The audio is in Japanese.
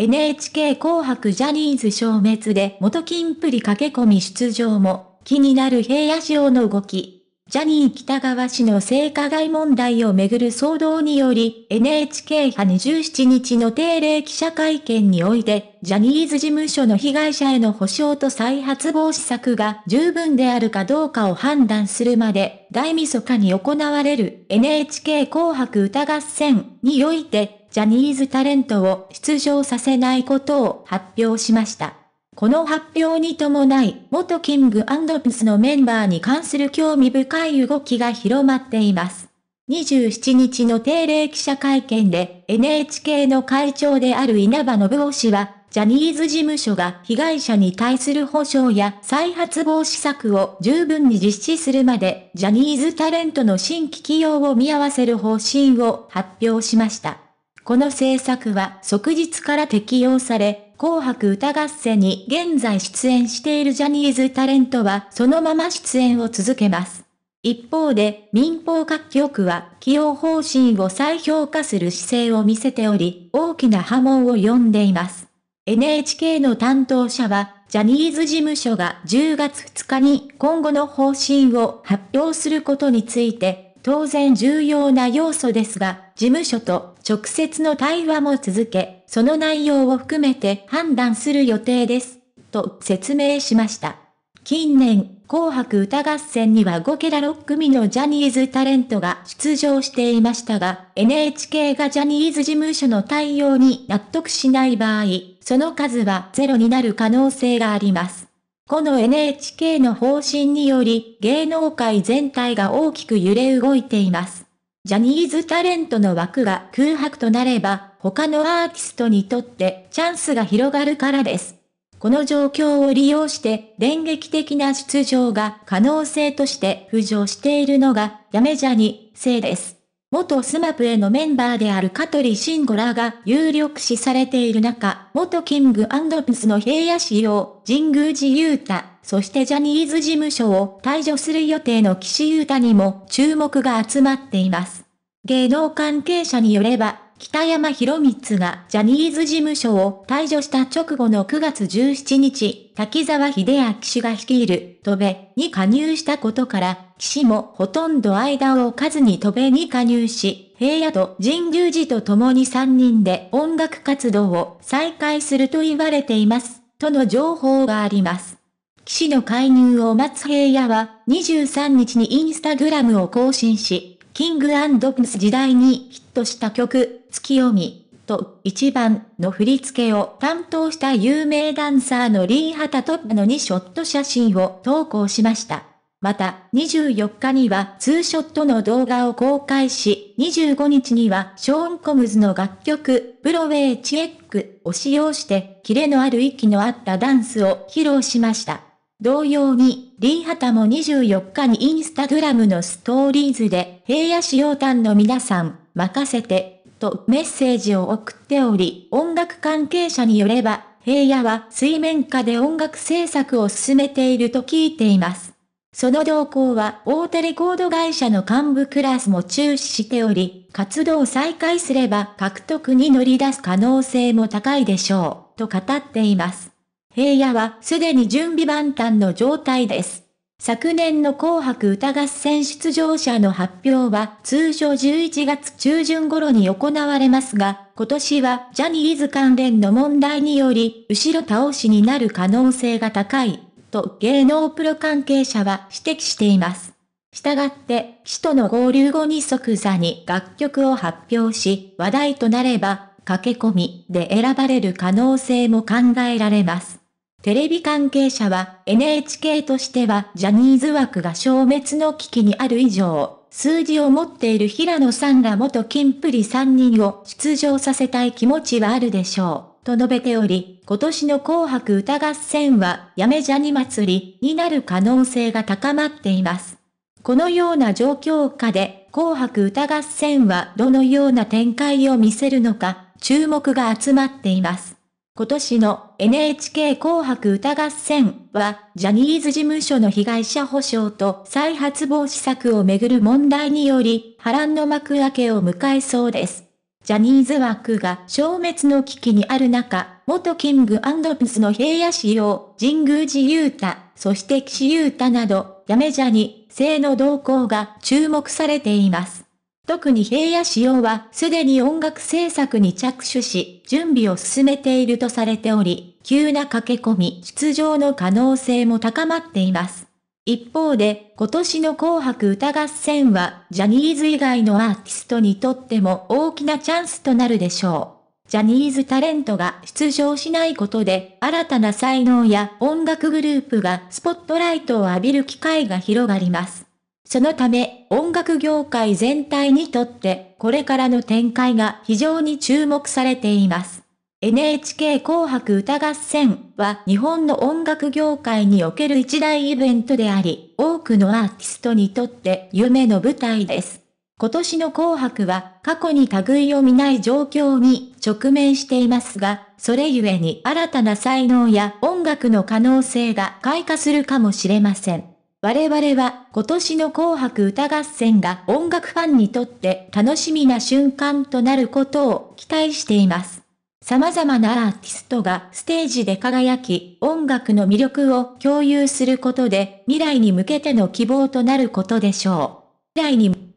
NHK 紅白ジャニーズ消滅で元金プリ駆け込み出場も気になる平野市の動き。ジャニー北川氏の性加害問題をめぐる騒動により NHK 派27日の定例記者会見においてジャニーズ事務所の被害者への保障と再発防止策が十分であるかどうかを判断するまで大晦日に行われる NHK 紅白歌合戦においてジャニーズタレントを出場させないことを発表しました。この発表に伴い、元キングピスのメンバーに関する興味深い動きが広まっています。27日の定例記者会見で NHK の会長である稲葉信夫氏は、ジャニーズ事務所が被害者に対する保障や再発防止策を十分に実施するまで、ジャニーズタレントの新規起用を見合わせる方針を発表しました。この政策は即日から適用され、紅白歌合戦に現在出演しているジャニーズタレントはそのまま出演を続けます。一方で、民放各局は起用方針を再評価する姿勢を見せており、大きな波紋を呼んでいます。NHK の担当者は、ジャニーズ事務所が10月2日に今後の方針を発表することについて、当然重要な要素ですが、事務所と直接の対話も続け、その内容を含めて判断する予定です。と説明しました。近年、紅白歌合戦には5ケラ6組のジャニーズタレントが出場していましたが、NHK がジャニーズ事務所の対応に納得しない場合、その数はゼロになる可能性があります。この NHK の方針により、芸能界全体が大きく揺れ動いています。ジャニーズタレントの枠が空白となれば、他のアーティストにとってチャンスが広がるからです。この状況を利用して電撃的な出場が可能性として浮上しているのが、やめジャニ、いです。元スマップへのメンバーである香取慎吾らが有力視されている中、元キングプスの平野市様、神宮寺雄太、そしてジャニーズ事務所を退場する予定の岸優太にも注目が集まっています。芸能関係者によれば、北山博光がジャニーズ事務所を退場した直後の9月17日、滝沢秀明氏が率いる、戸部に加入したことから、岸もほとんど間を置かずに戸部に加入し、平野と神宮寺と共に3人で音楽活動を再開すると言われています、との情報があります。騎士の介入を待つ平野は23日にインスタグラムを更新し、キングアンド・ヌス時代にヒットした曲、月読み、と一番の振り付けを担当した有名ダンサーのリー・ハタトップの2ショット写真を投稿しました。また、24日にはツーショットの動画を公開し、25日にはショーン・コムズの楽曲、ブロウェイ・チェックを使用して、キレのある息のあったダンスを披露しました。同様に、リーハタも24日にインスタグラムのストーリーズで、平野仕様。丹の皆さん、任せて、とメッセージを送っており、音楽関係者によれば、平野は水面下で音楽制作を進めていると聞いています。その動向は大手レコード会社の幹部クラスも注視しており、活動を再開すれば獲得に乗り出す可能性も高いでしょう、と語っています。平野はすでに準備万端の状態です。昨年の紅白歌合戦出場者の発表は通常11月中旬頃に行われますが、今年はジャニーズ関連の問題により、後ろ倒しになる可能性が高い、と芸能プロ関係者は指摘しています。したがって、騎士との合流後に即座に楽曲を発表し、話題となれば、駆け込みで選ばれる可能性も考えられます。テレビ関係者は NHK としてはジャニーズ枠が消滅の危機にある以上、数字を持っている平野さんら元金プリ3人を出場させたい気持ちはあるでしょう。と述べており、今年の紅白歌合戦はやめジャニ祭りになる可能性が高まっています。このような状況下で紅白歌合戦はどのような展開を見せるのか注目が集まっています。今年の NHK 紅白歌合戦は、ジャニーズ事務所の被害者保障と再発防止策をめぐる問題により、波乱の幕開けを迎えそうです。ジャニーズ枠が消滅の危機にある中、元キングピスの平野市様、神宮寺雄太、そして岸優太など、やめジャニ、性の動向が注目されています。特に平野紫耀はすでに音楽制作に着手し、準備を進めているとされており、急な駆け込み出場の可能性も高まっています。一方で、今年の紅白歌合戦は、ジャニーズ以外のアーティストにとっても大きなチャンスとなるでしょう。ジャニーズタレントが出場しないことで、新たな才能や音楽グループがスポットライトを浴びる機会が広がります。そのため、音楽業界全体にとって、これからの展開が非常に注目されています。NHK 紅白歌合戦は日本の音楽業界における一大イベントであり、多くのアーティストにとって夢の舞台です。今年の紅白は過去に類を見ない状況に直面していますが、それゆえに新たな才能や音楽の可能性が開花するかもしれません。我々は今年の紅白歌合戦が音楽ファンにとって楽しみな瞬間となることを期待しています。様々なアーティストがステージで輝き、音楽の魅力を共有することで、未来に向けての希望となることでしょう。未来に